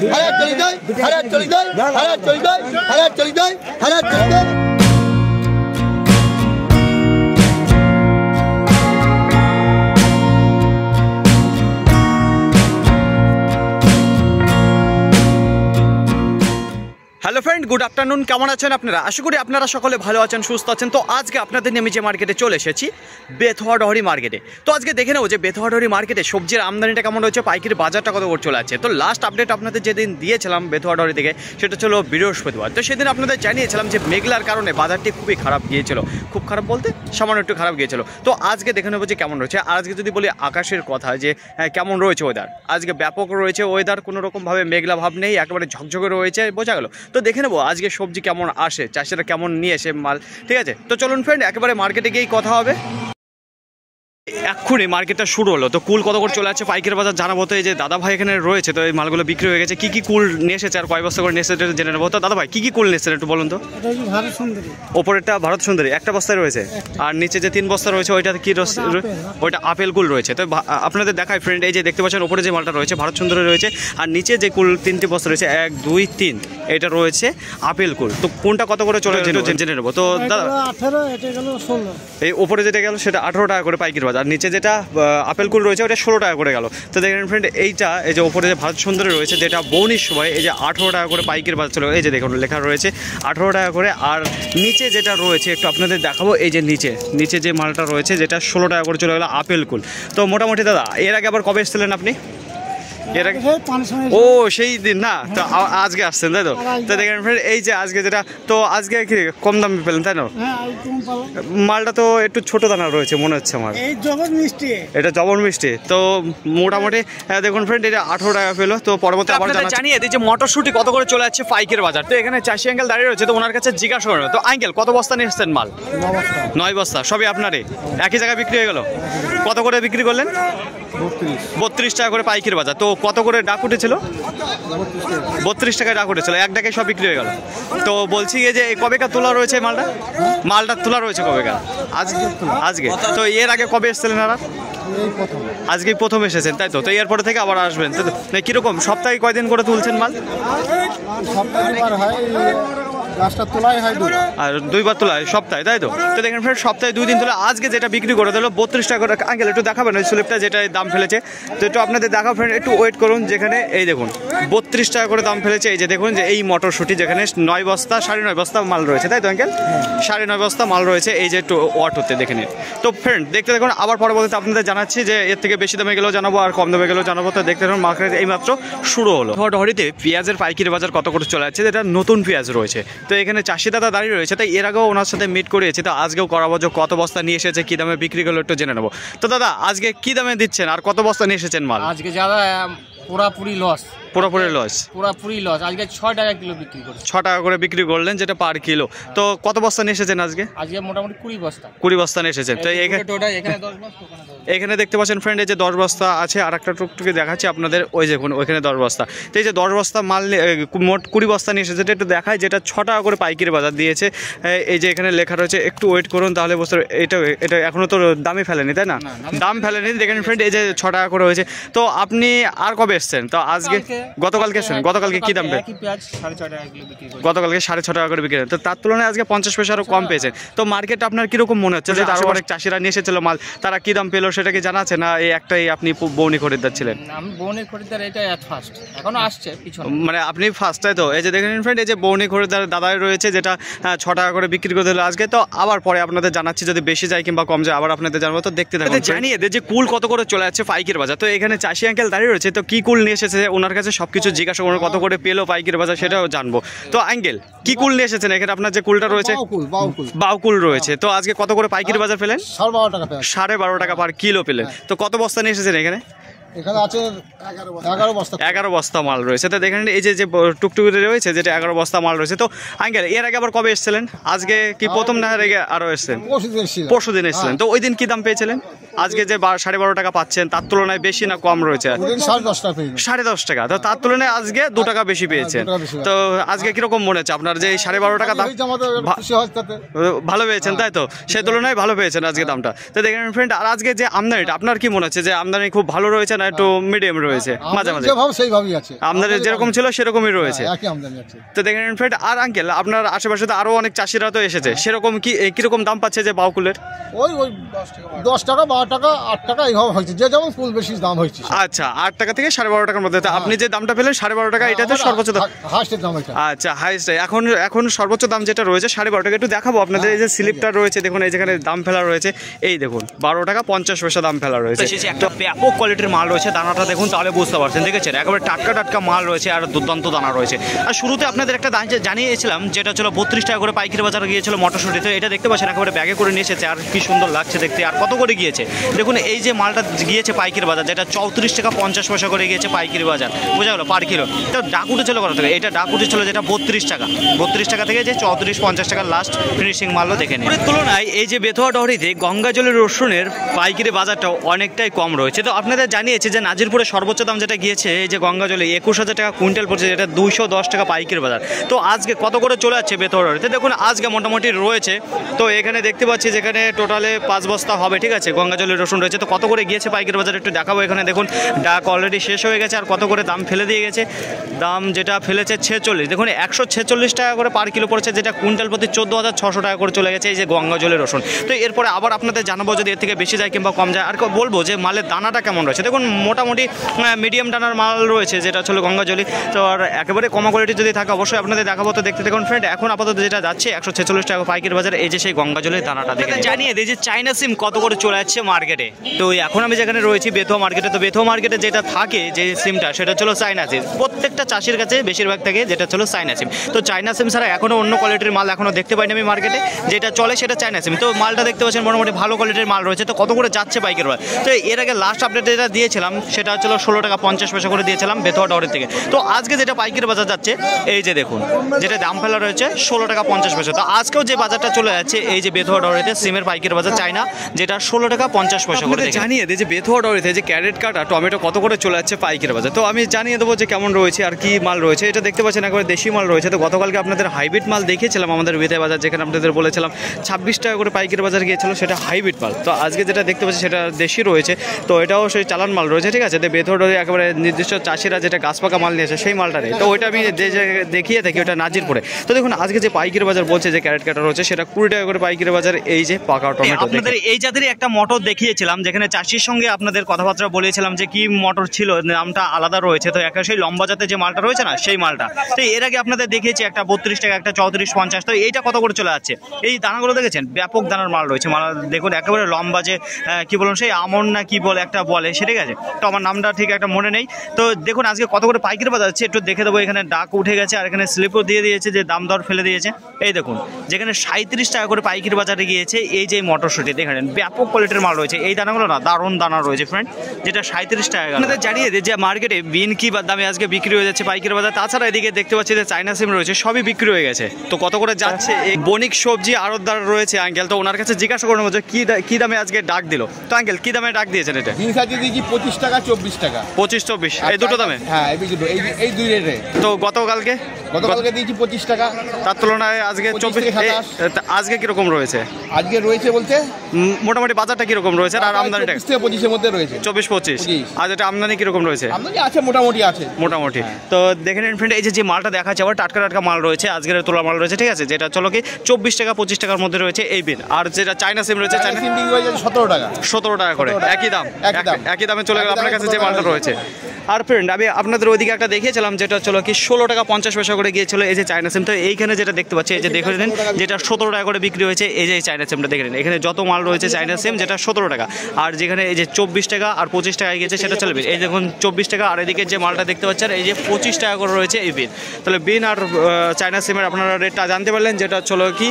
দেয় হাজার চল্লিশ দেয় হাজার চল্লিশ দেয় হাজার চল্লিশ দেয় হাজার চল্লিশ দেয় হাজার চল্লিশ দেয় হ্যালো ফ্রেন্ড গুড আফটারনুন কেমন আছেন আপনারা আশা করি আপনারা সকলে ভালো আছেন সুস্থ আছেন তো আজকে আপনাদের নিয়ে আমি যে মার্কেটে চলে এসেছি বেথুয়াডহরি মার্কেটে তো আজকে দেখে নেবো যে বেথহাডহরি মার্কেটে সবজির আমদানিটা কেমন রয়েছে পাইকির বাজারটা কত করে চলে আছে তো লাস্ট আপডেট আপনাদের যেদিন দিয়েছিলাম বেথুয়াডহরি থেকে সেটা ছিল বৃহস্পতিবার তো সেদিন আপনাদের জানিয়েছিলাম যে মেঘলার কারণে বাজারটি খুবই খারাপ গিয়েছিল খুব খারাপ বলতে সামান্য একটু খারাপ গিয়েছিল তো আজকে দেখে নেবো যে কেমন রয়েছে আর আজকে যদি বলি আকাশের কথা যে হ্যাঁ, কেমন রয়েছে ওয়েদার আজকে ব্যাপক রয়েছে ওয়েদার কোনো রকমভাবে মেঘলা ভাব নেই একেবারে ঝকঝকে রয়েছে বোঝা গেল তো দেখে নেবো আজকে সবজি কেমন আসে চাষিরা কেমন নিয়ে এসে মাল ঠিক আছে তো চলুন ফ্রেন্ড একেবারে মার্কেটে গিয়েই কথা হবে এক্ষুনি মার্কেটটা শুরু হলো তো কুল কত করে চলে আসছে পাইকারি বাজার জানাবো তো এই যে দাদা ভাই এখানে রয়েছে তো এই মালগুলো বিক্রি হয়ে গেছে কি কি কুল নিয়ে এসেছে আর কয় বস্তা করে নিয়ে এসেছে জেনে নেবো তো দাদা ভাই কি কি কুল নিয়েছেন একটু বলুন তো ওপরেরটা ভারত সুন্দরী একটা বস্তায় রয়েছে আর নিচে যে তিন বস্তা রয়েছে ওইটাতে কি ওইটা আপেল কুল রয়েছে তো আপনাদের দেখায় ফ্রেন্ড এই যে দেখতে পাচ্ছেন ওপরে যে মালটা রয়েছে ভারত সুন্দরী রয়েছে আর নিচে যে কুল তিনটি বস্তা রয়েছে এক দুই তিন এটা রয়েছে আপেল কুল তো কোনটা কত করে চলে জেনে নেবো তো দাদা এই ওপরে যেটা গেল সেটা আঠেরো টাকা করে পাইকির বাজার নিচে নিচে যেটা আপেলকুল রয়েছে ওটা ষোলো টাকা করে গেল তো দেখেন ফ্রেন্ড এইটা এই যে ওপরে যে ভারত সুন্দরী রয়েছে যেটা বৌনির সময় এই যে আঠেরো টাকা করে পাইকের বাজার চলে এই যে দেখুন লেখা রয়েছে আঠেরো টাকা করে আর নিচে যেটা রয়েছে একটু আপনাদের দেখাবো এই যে নিচে নিচে যে মালটা রয়েছে যেটা ষোলো টাকা করে চলে গেলো আপেলকুল তো মোটামুটি দাদা এর আগে আবার কবে এসেছিলেন আপনি ও সেই দিন না তো আজকে আসছেন তাই তো তো দেখেন ফ্রেন্ড এই যে আজকে যেটা তো আজকে কি কম দামে পেলেন তাই না হ্যাঁ, মালটা তো একটু ছোট দানা রয়েছে মনে হচ্ছে আমার এটা জবন মিষ্টি তো মোটামুটি হ্যাঁ, দেখুন ফ্রেন্ড এটা আঠেরো টাকা পেলো তো পরবর্তী আবার জানিয়ে দিই যে মটরশুটি কত করে চলে যাচ্ছে পাইকের বাজার তো এখানে চাষি অ্যাঙ্গেল দাঁড়িয়ে রয়েছে তো ওনার কাছে জিজ্ঞাসা করবে তো আঙ্কেল কত বস্তা নিয়ে এসছেন মাল নয় বস্তা সবই আপনারই একই জায়গায় বিক্রি হয়ে গেল কত করে বিক্রি করলেন বত্রিশ টাকা করে পাইকের বাজার তো কত করে ডাক উঠেছিল বত্রিশ টাকায় ডাক উঠেছিল এক ডাকে সব বিক্রি হয়ে গেল তো বলছি যে কবেকার তোলা রয়েছে মালটা মালটা তোলা রয়েছে কবেকার আজ আজকে তো এর আগে কবে এসেছিলেন আর আজকেই প্রথম এসেছেন তাই তো তো এরপরে থেকে আবার আসবেন তো কীরকম সপ্তাহে কয়দিন করে তুলছেন মাল সপ্তাহে গাছটা তোলাই হয় আর দুইবার তোলা সপ্তাহে তাই তো তো দেখেন ফ্রেন্ড সপ্তাহে দুই দিন তোলা আজকে যেটা বিক্রি করে দিল বত্রিশ টাকা করে আঙ্কেল একটু দেখাবেন ওই স্লিপটা যেটা দাম ফেলেছে তো একটু আপনাদের দেখা ফ্রেন্ড একটু ওয়েট করুন যেখানে এই দেখুন বত্রিশ টাকা করে দাম ফেলেছে এই যে দেখুন যে এই মটরশুঁটি যেখানে নয় বস্তা সাড়ে নয় বস্তা মাল রয়েছে তাই তো আঙ্কেল হ্যাঁ। সাড়ে নয় বস্তা মাল রয়েছে এই যে একটু অটোতে দেখে নিন তো ফ্রেন্ড দেখতে দেখুন আবার পরবর্তীতে আপনাদের জানাচ্ছি যে এর থেকে বেশি দামে গেলেও জানাবো আর কম দামে গেলেও জানাবো তো দেখতে দেখুন মার্কেট এইমাত্র শুরু হলো হরিতে পেঁয়াজের পাইকারি বাজার কত করে চলে যাচ্ছে এটা নতুন পেঁয়াজ রয়েছে তো এখানে চাষি দাদা দাঁড়িয়ে রয়েছে তাই এর আগেও ওনার সাথে মিট করিয়েছি তো আজকেও করাবো যে কত বস্তা নিয়ে এসেছে কী দামে বিক্রি করলো একটু জেনে নেবো তো দাদা আজকে কী দামে দিচ্ছেন আর কত বস্তা নিয়ে এসেছেন মাল আজকে যারা পুরাপুরি লস পুরোপুরি লস পুরোপুরি লস আজকে ছ টাকা কিলো বিক্রি করছি ছ টাকা করে বিক্রি করলেন যেটা পার কিলো তো কত বস্তা নিয়ে এসেছেন আজকে আজকে মোটামুটি কুড়ি বস্তা কুড়ি বস্তা নিয়ে এসেছেন তো এখানে দেখতে পাচ্ছেন ফ্রেন্ড এই যে দশ বস্তা আছে আর একটা টুকটুকি দেখাচ্ছি আপনাদের ওই যে ওইখানে দশ বস্তা তো এই যে দশ বস্তা মাল মোট কুড়ি বস্তা নিয়ে এসেছে একটু দেখায় যেটা ছ টাকা করে পাইকারি বাজার দিয়েছে এই যে এখানে লেখা রয়েছে একটু ওয়েট করুন তাহলে বস্তু এটা এটা এখনও তো দামই ফেলেনি তাই না দাম ফেলেনি দেখেন ফ্রেন্ড এই যে ছ টাকা করে হয়েছে তো আপনি আর কবে এসছেন তো আজকে গতকালকে শুনে হ্যাঁ, গতকালকে কি দাম গতকালকে সাড়ে ছ টাকা করে বিক্রি তো তার তুলনায় আজকে পঞ্চাশ পয়সা আরও কম পেয়েছে তো মার্কেট আপনার কীরকম মনে হচ্ছে যে আচ্ছা, আরো অনেক চাষিরা নিয়ে এসেছিল মাল তারা কী দাম পেলো সেটা কি জানা আছে না এই একটাই আপনি বৌনি খরিদ্দার ছিলেন বৌনি খরিদ্দার এটা ফার্স্ট এখনো আসছে পিছনে মানে আপনি ফার্স্টটাই তো এই যে দেখেন ফ্রেন্ড এই যে বৌনি খরিদ্দার দাদাই রয়েছে যেটা ছ টাকা করে বিক্রি করে দিল আজকে তো আবার পরে আপনাদের জানাচ্ছি যদি বেশি যায় কিংবা কম যায় আবার আপনাদের জানবো তো দেখতে থাকবেন আচ্ছা, জানিয়ে যে কুল কত করে চলে যাচ্ছে ফাইকের বাজার তো এখানে চাষি আঙ্কেল দাঁড়িয়ে রয়েছে তো কী কুল নিয়ে এসেছে ওনার কাছে সব কিছু জিজ্ঞাসা করবো কত করে পেলো পাইকির বাজার সেটাও জানবো তো আঙ্কেল কি কুল নিয়ে এসেছেন এখানে আপনার যে কুলটা রয়েছে বাউকুল রয়েছে তো আজকে কত করে পাইকারি বাজার পেলেন সাড়ে বারো টাকা পার কিলো পেলেন তো কত বস্তা নিয়ে এসেছেন এখানে এখানে এগারো বস্তা মাল রয়েছে তো দেখেন এই যে যে টুকটুকি রয়েছে যেটা এগারো বস্তা মাল রয়েছে তো আঙ্গেল এর আগে আবার কবে এসেছিলেন আজকে কি প্রথম না আরও এসেছেন পরশু দিন এসেছিলেন তো ওই দিন কি দাম পেয়েছিলেন আজকে যে সাড়ে বারো টাকা পাচ্ছেন তার তুলনায় বেশি না কম রয়েছে সাড়ে দশ টাকা তো তার তুলনায় আজকে দু টাকা বেশি পেয়েছেন হ্যাঁ, তো আজকে কিরকম মনে হচ্ছে আপনার যে সাড়ে বারো টাকা দাম ভালো পেয়েছেন তাই তো সে তুলনায় ভালো পেয়েছেন আজকে দামটা তো দেখেন ফ্রেন্ড আর আজকে যে আমদানিটা আপনার কি মনে হচ্ছে যে আমদানি খুব ভালো রয়েছে না একটু মিডিয়াম রয়েছে হ্যাঁ, মাঝামাঝি মাঝে আছে যেরকম ছিল সেরকমই হ্যাঁ, রয়েছে তো দেখেন ফ্রেন্ড আর আঙ্কেল আপনার আশেপাশে তো আরো অনেক চাষিরা তো এসেছে সেরকম কি কিরকম দাম পাচ্ছে যে বাউকুলের ওই ওই দশ টাকা টাকা আট টাকা এইভাবে যে যেমন ফুল বেশি দাম হয়েছে আচ্ছা আট টাকা থেকে সাড়ে বারো টাকার মধ্যে হ্যাঁ। আপনি যে দামটা পেলেন সাড়ে বারো টাকা এটাতে সর্বোচ্চ দাম হাইস্টের দাম আচ্ছা এখন এখন সর্বোচ্চ দাম যেটা রয়েছে সাড়ে বারো টাকা একটু দেখাবো আপনাদের হ্যাঁ, এই যে স্লিপটা হ্যাঁ। রয়েছে দেখুন এই যেখানে দাম ফেলা রয়েছে এই দেখুন বারো টাকা পঞ্চাশ পয়সা দাম ফেলা রয়েছে একটা ব্যাপক কোয়ালিটির মাল রয়েছে দানাটা দেখুন তাহলে বুঝতে পারছেন দেখেছেন একেবারে টাটকা টাটকা মাল রয়েছে আর দুর্দান্ত দানা রয়েছে আর শুরুতে আপনাদের একটা জানিয়েছিলাম যেটা ছিল বত্রিশ টাকা করে পাইকারি বাজারে গিয়েছিল মটরশুটিতে এটা দেখতে পাচ্ছেন একেবারে ব্যাগে করে নিয়েছে আর কি সুন্দর লাগছে দেখতে আর কত করে গিয়েছে দেখুন এই যে মালটা গিয়েছে পাইকির বাজার যেটা চৌত্রিশ টাকা পঞ্চাশ পয়সা করে গিয়েছে পাইকির বাজার বোঝা গেলো পার কিলো তো ডাকুটে ছিল কত টাকা এটা ডাকুটে ছিল যেটা বত্রিশ টাকা বত্রিশ টাকা থেকে যে চৌত্রিশ পঞ্চাশ টাকা লাস্ট ফিনিশিং মালও দেখে নিই তুলনায় এই যে বেথোয়া ডহরিতে গঙ্গা জলের রসুনের পাইকিরি বাজারটাও অনেকটাই কম রয়েছে তো আপনাদের জানিয়েছে যে নাজিরপুরে সর্বোচ্চ দাম যেটা গিয়েছে এই যে গঙ্গা জলে একুশ হাজার টাকা কুইন্টাল পড়ছে যেটা দুইশো দশ টাকা পাইকির বাজার তো আজকে কত করে চলে যাচ্ছে বেথোয়া ডহরিতে দেখুন আজকে মোটামুটি রয়েছে তো এখানে দেখতে পাচ্ছি যেখানে টোটালে পাঁচ বস্তা হবে ঠিক আছে গঙ্গা গাজলের রসুন রয়েছে তো কত করে গিয়েছে পাইকারি বাজারে একটু দেখাবো এখানে দেখুন ডাক অলরেডি শেষ হয়ে গেছে আর কত করে দাম ফেলে দিয়ে গেছে দাম যেটা ফেলেছে ছেচল্লিশ দেখুন একশো ছেচল্লিশ টাকা করে পার কিলো পড়েছে যেটা কুইন্টাল প্রতি চোদ্দো হাজার ছশো টাকা করে চলে গেছে এই যে গঙ্গা জলের রসুন তো এরপরে আবার আপনাদের জানাবো যদি এর থেকে বেশি যায় কিংবা কম যায় আর বলবো যে মালের দানাটা কেমন রয়েছে দেখুন মোটামুটি মিডিয়াম দানার মাল রয়েছে যেটা হলো গঙ্গা জলি তো আর একেবারে কমা কোয়ালিটি যদি থাকে অবশ্যই আপনাদের দেখাবো তো দেখতে দেখুন ফ্রেন্ড এখন আপাতত যেটা যাচ্ছে একশো ছেচল্লিশ টাকা পাইকারি বাজার এই যে সেই গঙ্গা জলের দানাটা দেখে জানিয়ে দিই যে চাইনা সিম কত করে চলে যাচ্ছে মার্কেটে তো এখন আমি যেখানে রয়েছি বেথো মার্কেটে তো বেথো মার্কেটে যেটা থাকে যে সিমটা সেটা ছিল চায়না সিম প্রত্যেকটা চাষির কাছে বেশিরভাগ থাকে যেটা ছিল চাইনা সিম তো চায়না সিম ছাড়া এখনও অন্য কোয়ালিটির মাল এখনও দেখতে পাইনি আমি মার্কেটে যেটা চলে সেটা চাইনা সিম তো মালটা দেখতে পাচ্ছেন মোটামুটি ভালো কোয়ালিটির মাল রয়েছে তো কত করে যাচ্ছে বাইকের মাল তো এর আগে লাস্ট আপডেট যেটা দিয়েছিলাম সেটা হচ্ছিল ষোলো টাকা পঞ্চাশ পয়সা করে দিয়েছিলাম বেথোয়া ডরের থেকে তো আজকে যেটা বাইকের বাজার যাচ্ছে এই যে দেখুন যেটা দাম ফেলা রয়েছে ষোলো টাকা পঞ্চাশ পয়সা তো আজকেও যে বাজারটা চলে যাচ্ছে এই যে বেথোয়া ডরেতে সিমের বাইকের বাজার চায়না যেটা ষোলো টাকা পঞ্চাশ পয়সা করে জানিয়ে দিই যে বেথুয়া ডরিতে যে ক্যারেট কাটা টমেটো কত করে চলে যাচ্ছে পাইকারি বাজার তো আমি জানিয়ে দেবো যে কেমন রয়েছে আর কি মাল রয়েছে এটা দেখতে পাচ্ছেন একবার দেশি মাল রয়েছে তো গতকালকে আপনাদের হাইব্রিড মাল দেখিয়েছিলাম আমাদের বেথে বাজার যেখানে আপনাদের বলেছিলাম ছাব্বিশ টাকা করে পাইকারি বাজার গিয়েছিল সেটা হাইব্রিড মাল তো আজকে যেটা দেখতে পাচ্ছি সেটা দেশি রয়েছে তো এটাও সেই চালান মাল রয়েছে ঠিক আছে বেথুয়া ডরি একেবারে নির্দিষ্ট চাষিরা যেটা গাছ পাকা মাল নিয়েছে সেই মালটা নেই তো ওইটা আমি দেখিয়ে থাকি ওটা নাজিরপুরে তো দেখুন আজকে যে পাইকারি বাজার বলছে যে ক্যারেট কাটা রয়েছে সেটা কুড়ি টাকা করে পাইকারি বাজার এই যে পাকা টমেটো এই জাতির একটা মটর দেখিয়েছিলাম যেখানে চাষির সঙ্গে আপনাদের কথাবার্তা বলেছিলাম যে কি মটর ছিল নামটা আলাদা রয়েছে তো একটা সেই লম্বা জাতের যে মালটা রয়েছে না সেই মালটা তো এর আগে আপনাদের দেখিয়েছি একটা বত্রিশ টাকা একটা চৌত্রিশ পঞ্চাশ তো এইটা কত করে চলে যাচ্ছে এই দানাগুলো দেখেছেন ব্যাপক দানার মাল রয়েছে মাল মানে দেখুন একেবারে লম্বা যে কী বলুন সেই আমন না কী বলে একটা বলে সে ঠিক আছে তো আমার নামটা ঠিক একটা মনে নেই তো দেখুন আজকে কত করে পাইকারি বাজার হচ্ছে একটু দেখে দেবো এখানে ডাক উঠে গেছে আর এখানে স্লিপও দিয়ে দিয়েছে যে দাম দর ফেলে দিয়েছে এই দেখুন যেখানে সাঁত্রিশ টাকা করে পাইকারি বাজারে গিয়েছে এই যে মটরশুটি দেখেন ব্যাপক কোয়ালিটির মাল রয়েছে এই দানাগুলো না দারুণ দানা রয়েছে ফ্রেন্ড যেটা সাঁত্রিশ টাকা আপনাদের জানিয়ে দিই যে মার্কেটে বিন কি বা দামে আজকে বিক্রি হয়ে যাচ্ছে পাইকারি বাজার তাছাড়া এদিকে দেখতে পাচ্ছি যে চায়না সিম রয়েছে সবই বিক্রি হয়ে গেছে তো কত করে যাচ্ছে এই বণিক সবজি আড়তদার রয়েছে আঙ্কেল তো ওনার কাছে জিজ্ঞাসা করবো যে কি কী দামে আজকে ডাক দিল তো আঙ্কেল কি দামে ডাক দিয়েছেন এটা দিয়েছি পঁচিশ টাকা চব্বিশ টাকা পঁচিশ চব্বিশ এই আচ্ছা, দুটো দামে আচ্ছা। হ্যাঁ তো গতকালকে গতকালকে দিয়েছি পঁচিশ টাকা তার তুলনায় আজকে চব্বিশ আজকে কিরকম রয়েছে আজকে রয়েছে বলতে মোটামুটি বাজারটা কিরকম কিরকম রয়েছে আর আমদানি পঁচিশের মধ্যে রয়েছে চব্বিশ পঁচিশ আর এটা আমদানি কিরকম রয়েছে আমদানি আছে মোটামুটি আছে মোটামুটি হ্যাঁ। তো দেখে নিন ফ্রেন্ড এই যে মালটা দেখা যাচ্ছে আবার টাটকা টাটকা মাল রয়েছে আজকের তোলা মাল রয়েছে ঠিক আছে যেটা চলো কি চব্বিশ টাকা পঁচিশ টাকার মধ্যে রয়েছে এই বিল আর যেটা চায়না সিম রয়েছে চাইনা সিম রয়েছে সতেরো টাকা সতেরো টাকা করে একই দাম একই দামে চলে গেল আপনার কাছে যে মালটা রয়েছে আর ফ্রেন্ড আমি আপনাদের ওইদিকে একটা দেখিয়েছিলাম যেটা চলো কি ষোলো টাকা পঞ্চাশ পয়সা করে গিয়েছিল এই যে চায়না সিম তো এইখানে যেটা দেখতে পাচ্ছি এই যে দেখে নিন যেটা সতেরো টাকা করে বিক্রি হয়েছে এই যে চায়না সিমটা দেখে নিন এখানে যত মাল রয়েছে চায়না সিম যেটা সতেরো টাকা আর যেখানে এই যে চব্বিশ টাকা আর পঁচিশ টাকায় গেছে সেটা চলে বিন এই দেখুন চব্বিশ টাকা আর এদিকে যে মালটা দেখতে পাচ্ছেন এই যে পঁচিশ টাকা করে রয়েছে এই বিন তাহলে বিন আর চায়না সিমের আপনারা রেটটা জানতে পারলেন যেটা চলো কি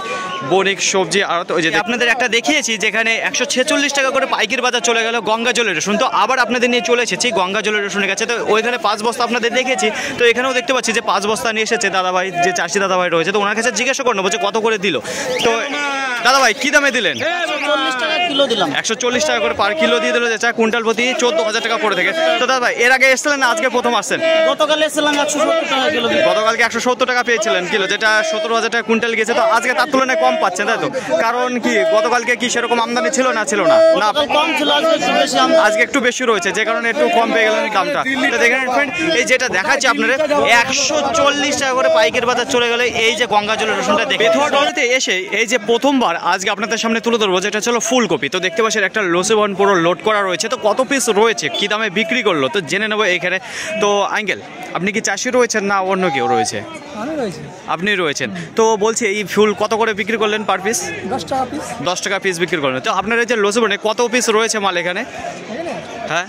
বণিক সবজি আর ওই যে আপনাদের একটা দেখিয়েছি যেখানে একশো ছেচল্লিশ টাকা করে পাইকির বাজার চলে গেল গঙ্গা জলের রসুন তো আবার আপনাদের নিয়ে চলে এসেছি গঙ্গা জলের রসুনের কাছে তো ওইখানে পাঁচ বস্তা আপনাদের দেখেছি তো এখানেও দেখতে পাচ্ছি যে পাঁচ বস্তা নিয়ে এসেছে দাদাভাই যে চাষি দাদাভাই রয়েছে তো ওনার কাছে জিজ্ঞাসা করে নেবো যে কত করে দিল তো দাদাভাই কী দামে দিলেন কিলো দিলাম একশো চল্লিশ টাকা করে পার কিলো দিয়ে দিল যেটা কুইন্টাল প্রতি চোদ্দ হাজার টাকা পড়ে থেকে তো দাদা এর আগে এসেছিলেন না আজকে প্রথম আসছেন গতকাল এসেছিলাম একশো সত্তর টাকা গতকালকে একশো সত্তর টাকা পেয়েছিলেন কিলো যেটা সতেরো হাজার টাকা কুইন্টাল গেছে তো আজকে তার তুলনায় কম পাচ্ছেন তাই তো কারণ কি গতকালকে কি সেরকম আমদানি ছিল না ছিল না না কম ছিল আজকে একটু বেশি রয়েছে যে কারণে একটু কম পেয়ে গেলেন দামটা দেখেন ফ্রেন্ড এই যেটা দেখাচ্ছি আপনাদের একশো চল্লিশ টাকা করে পাইকের বাজার চলে গেলে এই যে গঙ্গা জলের রসুনটা দেখে বেথুয়া এসে এই যে প্রথমবার আজকে আপনাদের সামনে তুলে ধরবো যেটা ছিল ফুলকপি কপি তো দেখতে পাচ্ছেন একটা লোসেবন পুরো লোড করা রয়েছে তো কত পিস রয়েছে কী দামে বিক্রি করলো তো জেনে নেবো এখানে তো আঙ্গেল আপনি কি চাষি রয়েছেন না অন্য কেউ রয়েছে আপনি রয়েছেন তো বলছি এই ফুল কত করে বিক্রি করলেন পার পিস দশ টাকা পিস দশ টাকা পিস বিক্রি করলেন তো আপনার এই যে লোসেবনে কত পিস রয়েছে মাল এখানে হ্যাঁ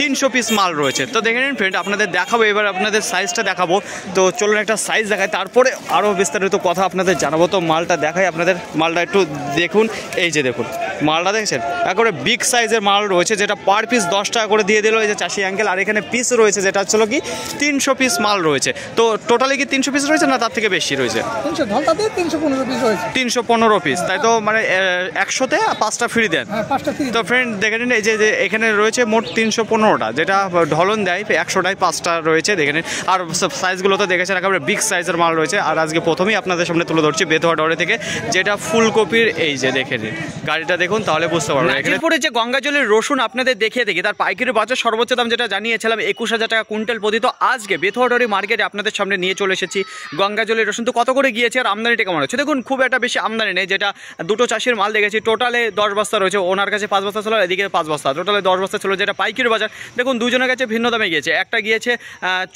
তিনশো পিস মাল রয়েছে তো দেখে নিন ফ্রেন্ড আপনাদের দেখাবো এবার আপনাদের সাইজটা দেখাবো তো চলুন একটা সাইজ দেখাই তারপরে আরও বিস্তারিত কথা আপনাদের জানাবো তো মালটা দেখাই আপনাদের মালটা একটু দেখুন এই যে দেখুন মালটা দেখছেন একেবারে বিগ সাইজের মাল রয়েছে যেটা পার পিস দশ টাকা করে দিয়ে দিল এই যে চাষি অ্যাঙ্কেল আর এখানে পিস রয়েছে যেটা হচ্ছিল কি তিনশো পিস মাল রয়েছে তো টোটালি কি তিনশো পিস রয়েছে না তার থেকে বেশি রয়েছে তিনশো পনেরো পিস তাই তো মানে একশোতে পাঁচটা ফ্রি দেন হ্যাঁ, তো ফ্রেন্ড দেখে নিন এই যে এখানে রয়েছে মোট তিনশো পনেরোটা যেটা ঢলন দেয় একশোটায় পাঁচটা রয়েছে দেখে নিন আর সাইজগুলো তো দেখেছেন একেবারে বিগ সাইজের মাল রয়েছে আর আজকে প্রথমেই আপনাদের সামনে তুলে ধরছি বেতোয়া ডরে থেকে যেটা ফুলকপির এই যে দেখে নিন গাড়িটা দেখুন তাহলে বুঝতে পারবেন নাজিরপুরে যে গঙ্গা জলের রসুন আপনাদের দেখিয়ে দেখি তার পাইকারি বাজার সর্বোচ্চ দাম যেটা জানিয়েছিলাম একুশ হাজার টাকা কুইন্টাল প্রতি তো আজকে বেথোয়াডরি মার্কেটে আপনাদের সামনে নিয়ে চলে এসেছি গঙ্গা জলের রসুন তো কত করে গিয়েছে আর আমদানিটা কেমন হচ্ছে দেখুন খুব একটা বেশি আমদানি নেই যেটা দুটো চাষির মাল দেখেছি টোটালে দশ বস্তা রয়েছে ওনার কাছে পাঁচ বস্তা ছিল এদিকে পাঁচ বস্তা টোটালে দশ বস্তা ছিল যেটা পাইকারি বাজার দেখুন দুজনের কাছে ভিন্ন দামে গিয়েছে একটা গিয়েছে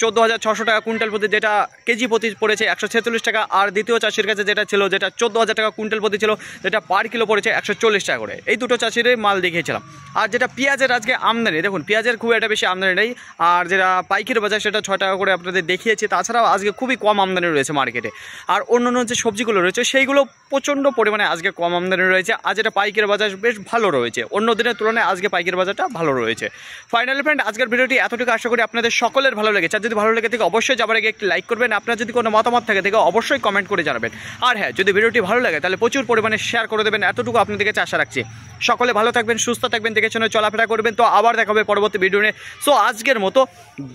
চোদ্দো হাজার ছশো টাকা কুইন্টাল প্রতি যেটা কেজি প্রতি পড়েছে একশো ছেচল্লিশ টাকা আর দ্বিতীয় চাষির কাছে যেটা ছিল যেটা চোদ্দো হাজার টাকা কুইন্টাল প্রতি ছিল যেটা পার কিলো পড়েছে একশো চল্লিশ টাকা করে এই দুটো চাষির মাল দেখিয়েছিলাম আর যেটা পেঁয়াজের আজকে আমদানি দেখুন পেঁয়াজের খুব একটা বেশি আমদানি নেই আর যেটা পাইকির বাজার সেটা ছয় টাকা করে আপনাদের দেখিয়েছি তাছাড়াও আজকে খুবই কম আমদানি রয়েছে মার্কেটে আর অন্য অন্য যে সবজিগুলো রয়েছে সেইগুলো প্রচণ্ড পরিমাণে আজকে কম আমদানি রয়েছে আর যেটা পাইকের বাজার বেশ ভালো রয়েছে অন্য দিনের তুলনায় আজকে পাইকের বাজারটা ভালো রয়েছে ফাইনালি ফ্রেন্ড আজকের ভিডিওটি এতটুকু আশা করি আপনাদের সকলের ভালো লেগেছে আর যদি ভালো লেগে থাকে অবশ্যই যাবার আগে একটি লাইক করবেন আপনার যদি কোনো মতামত থাকে থেকে অবশ্যই কমেন্ট করে জানাবেন আর হ্যাঁ যদি ভিডিওটি ভালো লাগে তাহলে প্রচুর পরিমাণে শেয়ার করে দেবেন এতটুকু আপনাদের কাছে আশা যাচ্ছে সকলে ভালো থাকবেন সুস্থ থাকবেন দেখে চলাফেরা করবেন তো আবার দেখাবে পরবর্তী ভিডিও নিয়ে সো আজকের মতো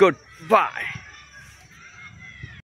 গুড বাই